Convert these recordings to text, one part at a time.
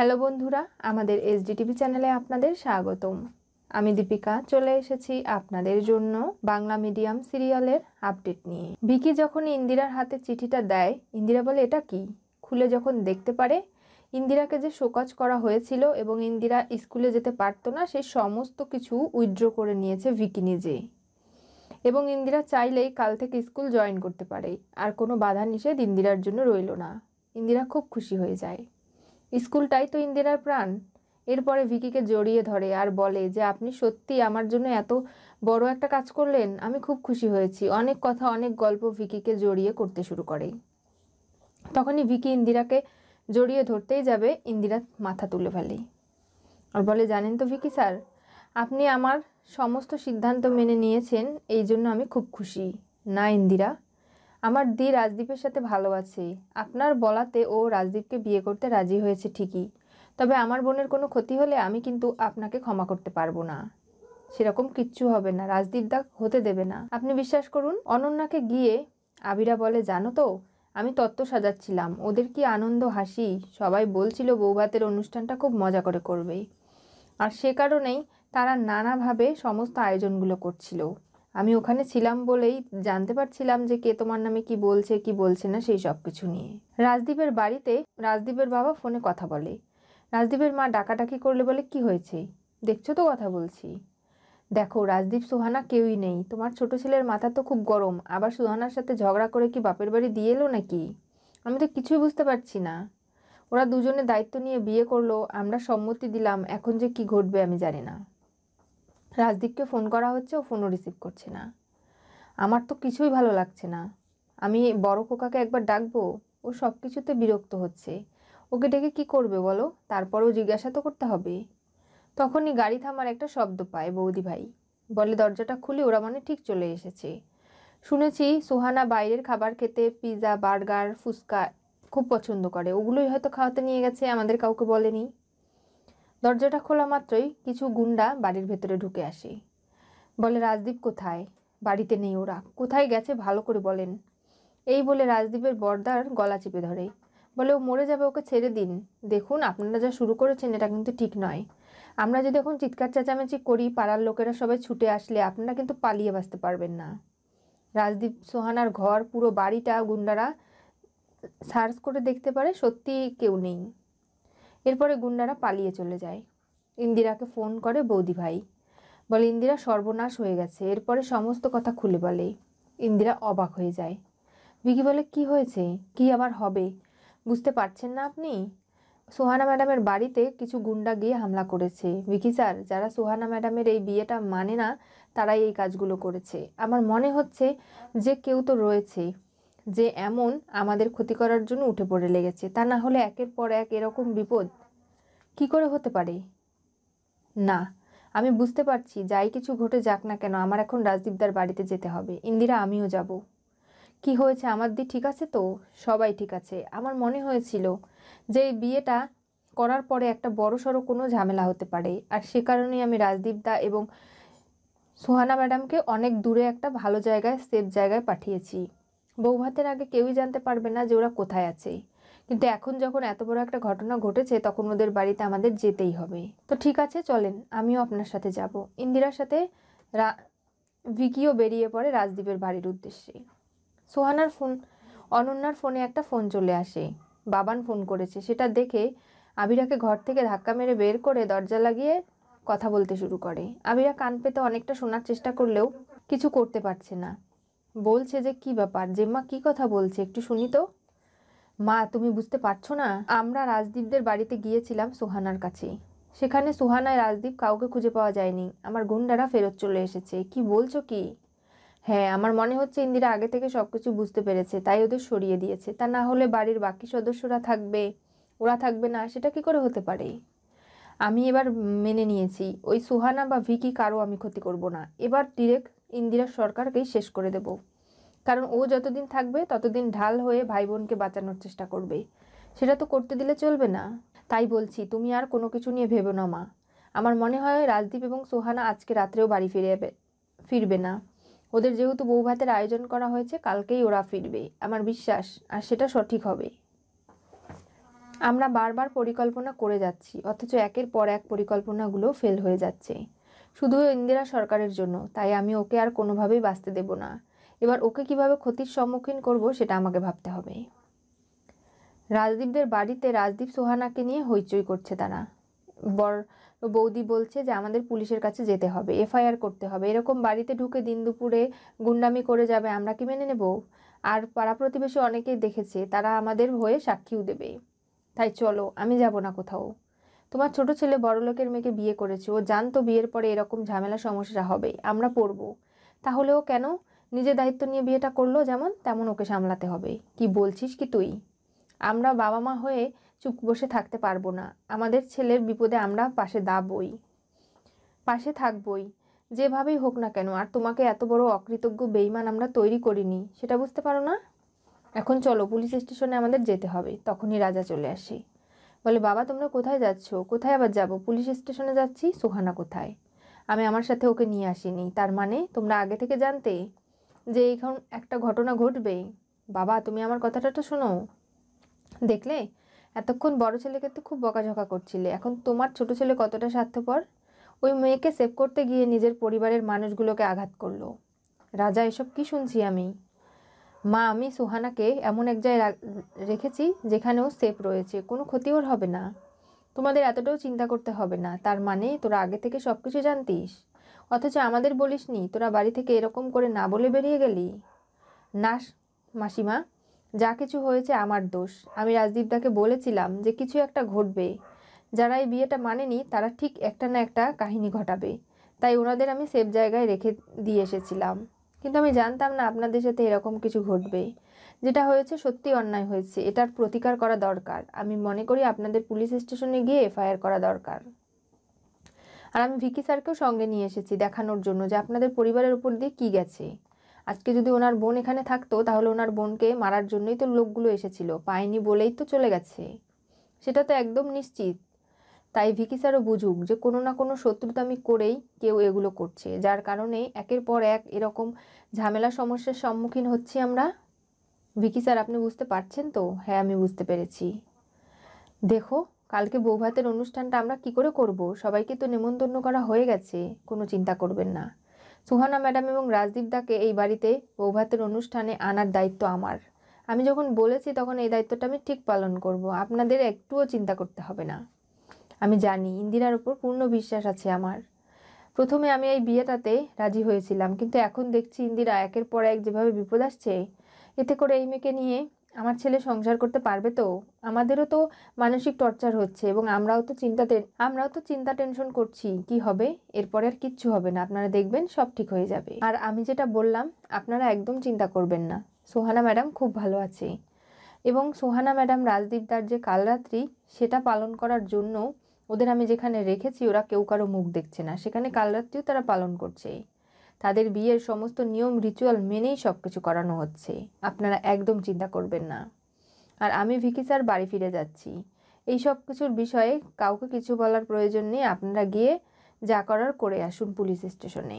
hello বন্ধুরা আমাদের SDTV চ্যানেলে আপনাদের স্বাগতম আমি দীপিকা চলে এসেছি আপনাদের জন্য বাংলা মিডিয়াম সিরিয়ালের আপডেট নিয়ে ভিকি যখন ইন্দিরার হাতে চিঠিটা দেয় ইন্দিরা বলে এটা কি খুলে যখন দেখতে পারে ইন্দিরাকে যে শোকজ করা হয়েছিল এবং ইন্দিরা স্কুলে যেতে পারতো না সেই সমস্ত কিছু উইথড্র করে নিয়েছে ভিকি নিজে এবং ইন্দিরা চাইলেই কাল থেকে স্কুল জয়েন করতে পারে আর কোনো বাধা নিষেধ ইন্দিরার জন্য রইল না ইন্দিরা খুব খুশি হয়ে যায় স্কুলটাই তো ইন্দিরার প্রাণ এরপরে ভিকিকে জড়িয়ে ধরে আর বলে যে আপনি সত্যি আমার জন্য এত বড় একটা কাজ করলেন আমি খুব খুশি হয়েছি অনেক কথা অনেক গল্প ভিকিকে জড়িয়ে করতে শুরু করে তখনই ভিকি ইন্দিরাকে জড়িয়ে ধরতেই যাবে ইন্দিরা মাথা তুলে ফেলে আর বলে জানেন তো ভিকি স্যার আপনি আমার সমস্ত সিদ্ধান্ত মেনে নিয়েছেন এই জন্য আমি খুব খুশি না ইন্দিরা আমার দি রাজদীপের সাথে ভালো আছে আপনার বলাতে ও রাজদীপকে বিয়ে করতে রাজি হয়েছে ঠিকই তবে আমার বোনের কোনো ক্ষতি হলে আমি কিন্তু আপনাকে ক্ষমা করতে পারবো না সেরকম কিচ্ছু হবে না রাজদীপ দা হতে দেবে না আপনি বিশ্বাস করুন অনন্যাকে গিয়ে আবিরা বলে জানো তো আমি তত্ত্ব সাজাচ্ছিলাম ওদের কি আনন্দ হাসি সবাই বলছিল বৌভাতের অনুষ্ঠানটা খুব মজা করে করবে আর সে কারণেই তারা নানাভাবে সমস্ত আয়োজনগুলো করছিল আমি ওখানে ছিলাম বলেই জানতে পারছিলাম যে কে তোমার নামে কি বলছে কি বলছে না সেই সব কিছু নিয়ে রাজদীপের বাড়িতে রাজদীপের বাবা ফোনে কথা বলে রাজদীপের মা ডাকাডাকি করলে বলে কি হয়েছে দেখছো তো কথা বলছি দেখো রাজদীপ সুহানা কেউই নেই তোমার ছোট ছেলের মাথা তো খুব গরম আবার সুহানার সাথে ঝগড়া করে কি বাপের বাড়ি দিয়ে এলো নাকি আমি তো কিছুই বুঝতে পারছি না ওরা দুজনে দায়িত্ব নিয়ে বিয়ে করলো আমরা সম্মতি দিলাম এখন যে কি ঘটবে আমি জানি না রাজদীপকে ফোন করা হচ্ছে ও ফোনও রিসিভ করছে না আমার তো কিছুই ভালো লাগছে না আমি বড় খোকাকে একবার ডাকবো ও সব কিছুতে বিরক্ত হচ্ছে ওকে ডেকে কি করবে বলো তারপরেও জিজ্ঞাসা তো করতে হবে তখনই গাড়ি থামার একটা শব্দ পায় বৌদি ভাই বলে দরজাটা খুলে ওরা মানে ঠিক চলে এসেছে শুনেছি সোহানা বাইরের খাবার খেতে পিৎজা বার্গার ফুচকা খুব পছন্দ করে ওগুলোই হয়তো খাওয়াতে নিয়ে গেছে আমাদের কাউকে বলেনি দরজাটা খোলা মাত্রই কিছু গুন্ডা বাড়ির ভেতরে ঢুকে আসে বলে রাজদীপ কোথায় বাড়িতে নেই ওরা কোথায় গেছে ভালো করে বলেন এই বলে রাজদীপের বর্দার গলা চেপে ধরে বলে ও মরে যাবে ওকে ছেড়ে দিন দেখুন আপনারা যা শুরু করেছেন এটা কিন্তু ঠিক নয় আমরা যদি এখন চিৎকার চেঁচামেচি করি পাড়ার লোকেরা সবাই ছুটে আসলে আপনারা কিন্তু পালিয়ে বাঁচতে পারবেন না রাজদীপ সোহানার ঘর পুরো বাড়িটা গুন্ডারা সার্চ করে দেখতে পারে সত্যি কেউ নেই এরপরে গুন্ডারা পালিয়ে চলে যায় ইন্দিরাকে ফোন করে বৌদি ভাই বলে ইন্দিরা সর্বনাশ হয়ে গেছে এরপরে সমস্ত কথা খুলে বলে ইন্দিরা অবাক হয়ে যায় ভিকি বলে কি হয়েছে কি আবার হবে বুঝতে পারছেন না আপনি সোহানা ম্যাডামের বাড়িতে কিছু গুন্ডা গিয়ে হামলা করেছে ভিকি স্যার যারা সোহানা ম্যাডামের এই বিয়েটা মানে না তারাই এই কাজগুলো করেছে আমার মনে হচ্ছে যে কেউ তো রয়েছে যে এমন আমাদের ক্ষতি করার জন্য উঠে পড়ে লেগেছে তা না হলে একের পর এক এরকম বিপদ কি করে হতে পারে না আমি বুঝতে পারছি যাই কিছু ঘটে যাক না কেন আমার এখন রাজদীপদার বাড়িতে যেতে হবে ইন্দিরা আমিও যাব কি হয়েছে আমার দি ঠিক আছে তো সবাই ঠিক আছে আমার মনে হয়েছিল যে এই বিয়েটা করার পরে একটা বড় সড়ো কোনো ঝামেলা হতে পারে আর সে কারণেই আমি রাজদীপদা এবং সোহানা ম্যাডামকে অনেক দূরে একটা ভালো জায়গায় সেফ জায়গায় পাঠিয়েছি বউ ভাতের আগে কেউই জানতে পারবে না যে ওরা কোথায় আছে কিন্তু এখন যখন এত বড় একটা ঘটনা ঘটেছে তখন ওদের বাড়িতে আমাদের যেতেই হবে তো ঠিক আছে চলেন আমিও আপনার সাথে যাব ইন্দিরার সাথে রা ভিকিও বেরিয়ে পড়ে রাজদীপের বাড়ির উদ্দেশ্যে সোহানার ফোন অনন্যার ফোনে একটা ফোন চলে আসে বাবান ফোন করেছে সেটা দেখে আবিরাকে ঘর থেকে ধাক্কা মেরে বের করে দরজা লাগিয়ে কথা বলতে শুরু করে আবিরা কান পেতে অনেকটা শোনার চেষ্টা করলেও কিছু করতে পারছে না বলছে যে কি ব্যাপার জেম্মা কি কথা বলছে একটু শুনি তো মা তুমি বুঝতে পারছো না আমরা রাজদীপদের বাড়িতে গিয়েছিলাম সোহানার কাছে সেখানে সোহানায় রাজদীপ কাউকে খুঁজে পাওয়া যায়নি আমার গুন্ডারা ফেরত চলে এসেছে কি বলছো কি হ্যাঁ আমার মনে হচ্ছে ইন্দিরা আগে থেকে সব কিছু বুঝতে পেরেছে তাই ওদের সরিয়ে দিয়েছে তা না হলে বাড়ির বাকি সদস্যরা থাকবে ওরা থাকবে না সেটা কি করে হতে পারে আমি এবার মেনে নিয়েছি ওই সুহানা বা ভিকি কারো আমি ক্ষতি করব না এবার ডিরেক্ট ইন্দিরা সরকারকেই শেষ করে দেবো কারণ ও যতদিন থাকবে ততদিন ঢাল হয়ে ভাই বোনকে বাঁচানোর চেষ্টা করবে সেটা তো করতে দিলে চলবে না তাই বলছি তুমি আর কোনো কিছু নিয়ে ভেবো না মা আমার মনে হয় রাজদীপ এবং সোহানা আজকে রাত্রেও বাড়ি ফিরে ফিরবে না ওদের যেহেতু বউ ভাতের আয়োজন করা হয়েছে কালকেই ওরা ফিরবে আমার বিশ্বাস আর সেটা সঠিক হবে আমরা বারবার পরিকল্পনা করে যাচ্ছি অথচ একের পর এক পরিকল্পনাগুলো ফেল হয়ে যাচ্ছে শুধু ইন্দিরা সরকারের জন্য তাই আমি ওকে আর কোনোভাবেই বাঁচতে দেব না এবার ওকে কিভাবে ক্ষতির সম্মুখীন করব সেটা আমাকে ভাবতে হবে রাজদীপদের বাড়িতে রাজদীপ সোহানাকে নিয়ে হইচই করছে তারা বর বৌদি বলছে যে আমাদের পুলিশের কাছে যেতে হবে এফআইআর করতে হবে এরকম বাড়িতে ঢুকে দিন দুপুরে গুন্ডামি করে যাবে আমরা কি মেনে নেব আর পাড়া প্রতিবেশী অনেকেই দেখেছে তারা আমাদের হয়ে সাক্ষীও দেবে তাই চলো আমি যাব না কোথাও তোমার ছোট ছেলে বড়লোকের মেয়েকে বিয়ে করেছে ও জানতো বিয়ের পরে এরকম ঝামেলা সমস্যা হবে আমরা পড়বো তাহলেও কেন নিজের দায়িত্ব নিয়ে বিয়েটা করলো যেমন তেমন ওকে সামলাতে হবে কি বলছিস কি তুই আমরা বাবা মা হয়ে চুপ বসে থাকতে পারবো না আমাদের ছেলের বিপদে আমরা পাশে দাবই পাশে থাকবই যেভাবেই হোক না কেন আর তোমাকে এত বড় অকৃতজ্ঞ বেইমান আমরা তৈরি করিনি সেটা বুঝতে পারো না এখন চলো পুলিশ স্টেশনে আমাদের যেতে হবে তখনই রাজা চলে আসে বলে বাবা তোমরা কোথায় যাচ্ছ কোথায় আবার যাব পুলিশ স্টেশনে যাচ্ছি সোহানা কোথায় আমি আমার সাথে ওকে নিয়ে আসিনি তার মানে তোমরা আগে থেকে জানতে যে এইখান একটা ঘটনা ঘটবেই বাবা তুমি আমার কথাটা তো শোনো দেখলে এতক্ষণ বড় ছেলেকে তো খুব বকাঝকা করছিলে এখন তোমার ছোট ছেলে কতটা স্বার্থপর ওই মেয়েকে সেভ করতে গিয়ে নিজের পরিবারের মানুষগুলোকে আঘাত করলো রাজা এসব কি শুনছি আমি মা আমি সোহানাকে এমন এক জায়গায় রেখেছি যেখানেও সেফ রয়েছে কোনো ক্ষতি ওর হবে না তোমাদের এতটাও চিন্তা করতে হবে না তার মানে তোরা আগে থেকে সব কিছু জানতিস অথচ আমাদের বলিস নি তোরা বাড়ি থেকে এরকম করে না বলে বেরিয়ে গেলি না মাসিমা যা কিছু হয়েছে আমার দোষ আমি রাজদীপদাকে বলেছিলাম যে কিছু একটা ঘটবে যারা এই বিয়েটা মানেনি তারা ঠিক একটা না একটা কাহিনী ঘটাবে তাই ওনাদের আমি সেফ জায়গায় রেখে দিয়ে এসেছিলাম কিন্তু আমি জানতাম না আপনাদের সাথে এরকম কিছু ঘটবে যেটা হয়েছে সত্যি অন্যায় হয়েছে এটার প্রতিকার করা দরকার আমি মনে করি আপনাদের পুলিশ স্টেশনে গিয়ে এফআইআর করা দরকার আর আমি ভিকি স্যারকেও সঙ্গে নিয়ে এসেছি দেখানোর জন্য যে আপনাদের পরিবারের উপর দিয়ে কি গেছে আজকে যদি ওনার বোন এখানে থাকতো তাহলে ওনার বোনকে মারার জন্যই তো লোকগুলো এসেছিল পায়নি বলেই তো চলে গেছে সেটা তো একদম নিশ্চিত তাই ভিকি স্যারও বুঝুক যে কোনো না কোনো আমি করেই কেউ এগুলো করছে যার কারণে একের পর এক এরকম ঝামেলা সমস্যার সম্মুখীন হচ্ছি আমরা ভিকি স্যার আপনি বুঝতে পারছেন তো হ্যাঁ আমি বুঝতে পেরেছি দেখো কালকে বৌভাতের অনুষ্ঠানটা আমরা কি করে করব সবাইকে তো নেমন্তন্ন করা হয়ে গেছে কোনো চিন্তা করবেন না সুহানা ম্যাডাম এবং রাজদীপ দাকে এই বাড়িতে বৌভাতের অনুষ্ঠানে আনার দায়িত্ব আমার আমি যখন বলেছি তখন এই দায়িত্বটা আমি ঠিক পালন করব আপনাদের একটুও চিন্তা করতে হবে না আমি জানি ইন্দিরার ওপর পূর্ণ বিশ্বাস আছে আমার প্রথমে আমি এই বিয়েটাতে রাজি হয়েছিলাম কিন্তু এখন দেখছি ইন্দিরা একের পর এক যেভাবে বিপদ আসছে এতে করে এই মেয়েকে নিয়ে আমার ছেলে সংসার করতে পারবে তো আমাদেরও তো মানসিক টর্চার হচ্ছে এবং আমরাও তো চিন্তা আমরাও তো চিন্তা টেনশন করছি কি হবে এরপরে আর কিচ্ছু হবে না আপনারা দেখবেন সব ঠিক হয়ে যাবে আর আমি যেটা বললাম আপনারা একদম চিন্তা করবেন না সোহানা ম্যাডাম খুব ভালো আছে এবং সোহানা ম্যাডাম রাজদীপদার যে কাল রাত্রি সেটা পালন করার জন্য ওদের আমি যেখানে রেখেছি ওরা কেউ কারো মুখ দেখছে না সেখানে কাল রাত্রিও তারা পালন করছে তাদের বিয়ের সমস্ত নিয়ম রিচুয়াল মেনেই সব কিছু করানো হচ্ছে আপনারা একদম চিন্তা করবেন না আর আমি ভিকি স্যার বাড়ি ফিরে যাচ্ছি এই সব কিছুর বিষয়ে কাউকে কিছু বলার প্রয়োজন নেই আপনারা গিয়ে যা করার করে আসুন পুলিশ স্টেশনে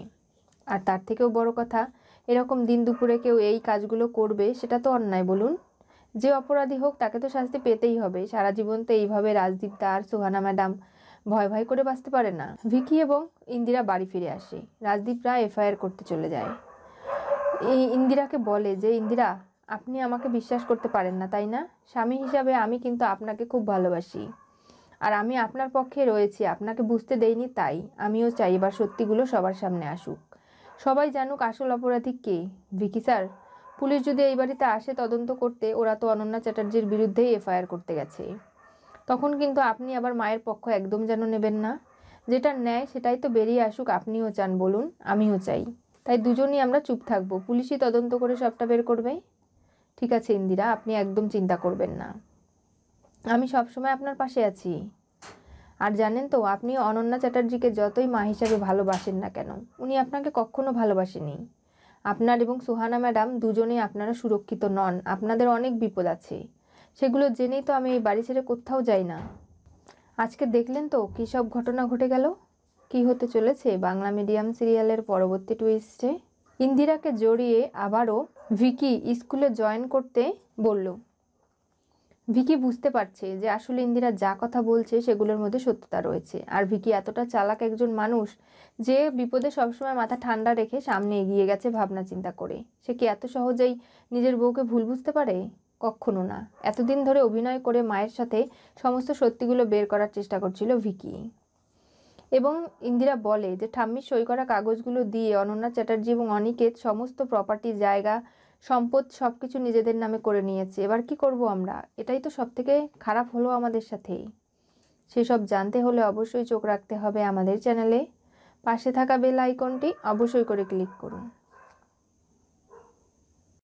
আর তার থেকেও বড় কথা এরকম দিন দুপুরে কেউ এই কাজগুলো করবে সেটা তো অন্যায় বলুন যে অপরাধী হোক তাকে তো শাস্তি পেতেই হবে সারা জীবন তো এইভাবে রাজদীপ দা আর সুহানা ম্যাডাম ভয় ভয় করে বাঁচতে পারে না ভিকি এবং ইন্দিরা বাড়ি ফিরে আসে রাজদীপ রাজদীপরা এফআইআর করতে চলে যায় এই ইন্দিরাকে বলে যে ইন্দিরা আপনি আমাকে বিশ্বাস করতে পারেন না তাই না স্বামী হিসাবে আমি কিন্তু আপনাকে খুব ভালোবাসি আর আমি আপনার পক্ষে রয়েছি আপনাকে বুঝতে দেইনি তাই আমিও চাই এবার সত্যিগুলো সবার সামনে আসুক সবাই জানুক আসল অপরাধী কে ভিকি স্যার পুলিশ যদি এই বাড়িতে আসে তদন্ত করতে ওরা তো অনন্যা চ্যাটার্জির বিরুদ্ধেই এফআইআর করতে গেছে তখন কিন্তু আপনি আবার মায়ের পক্ষ একদম যেন নেবেন না যেটা ন্যায় সেটাই তো বেরিয়ে আসুক আপনিও চান বলুন আমিও চাই তাই দুজনই আমরা চুপ থাকবো পুলিশই তদন্ত করে সবটা বের করবে ঠিক আছে ইন্দিরা আপনি একদম চিন্তা করবেন না আমি সবসময় আপনার পাশে আছি আর জানেন তো আপনি অনন্যা চ্যাটার্জিকে যতই মা হিসাবে ভালোবাসেন না কেন উনি আপনাকে কখনো ভালোবাসেনি আপনার এবং সুহানা ম্যাডাম দুজনেই আপনারা সুরক্ষিত নন আপনাদের অনেক বিপদ আছে সেগুলো জেনেই তো আমি এই বাড়ি ছেড়ে কোথাও যাই না আজকে দেখলেন তো কী সব ঘটনা ঘটে গেল কি হতে চলেছে বাংলা মিডিয়াম সিরিয়ালের পরবর্তী টুইস্টে ইন্দিরাকে জড়িয়ে আবারও ভিকি স্কুলে জয়েন করতে বলল ভিকি বুঝতে পারছে যে আসলে ইন্দিরা যা কথা বলছে সেগুলোর মধ্যে সত্যতা রয়েছে আর ভিকি এতটা চালাক একজন মানুষ যে বিপদে সবসময় মাথা ঠান্ডা রেখে সামনে এগিয়ে গেছে ভাবনা চিন্তা করে সে কি এত সহজেই নিজের বউকে ভুল বুঝতে পারে কখনো না এতদিন ধরে অভিনয় করে মায়ের সাথে সমস্ত সত্যিগুলো বের করার চেষ্টা করছিল ভিকি এবং ইন্দিরা বলে যে ঠাম্মির সই করা কাগজগুলো দিয়ে অনন্যা চ্যাটার্জি এবং অনিকেত সমস্ত প্রপার্টি জায়গা সম্পদ সব কিছু নিজেদের নামে করে নিয়েছে এবার কি করব আমরা এটাই তো সবথেকে খারাপ হলো আমাদের সাথেই সেসব জানতে হলে অবশ্যই চোখ রাখতে হবে আমাদের চ্যানেলে পাশে থাকা বেল আইকনটি অবশ্যই করে ক্লিক করুন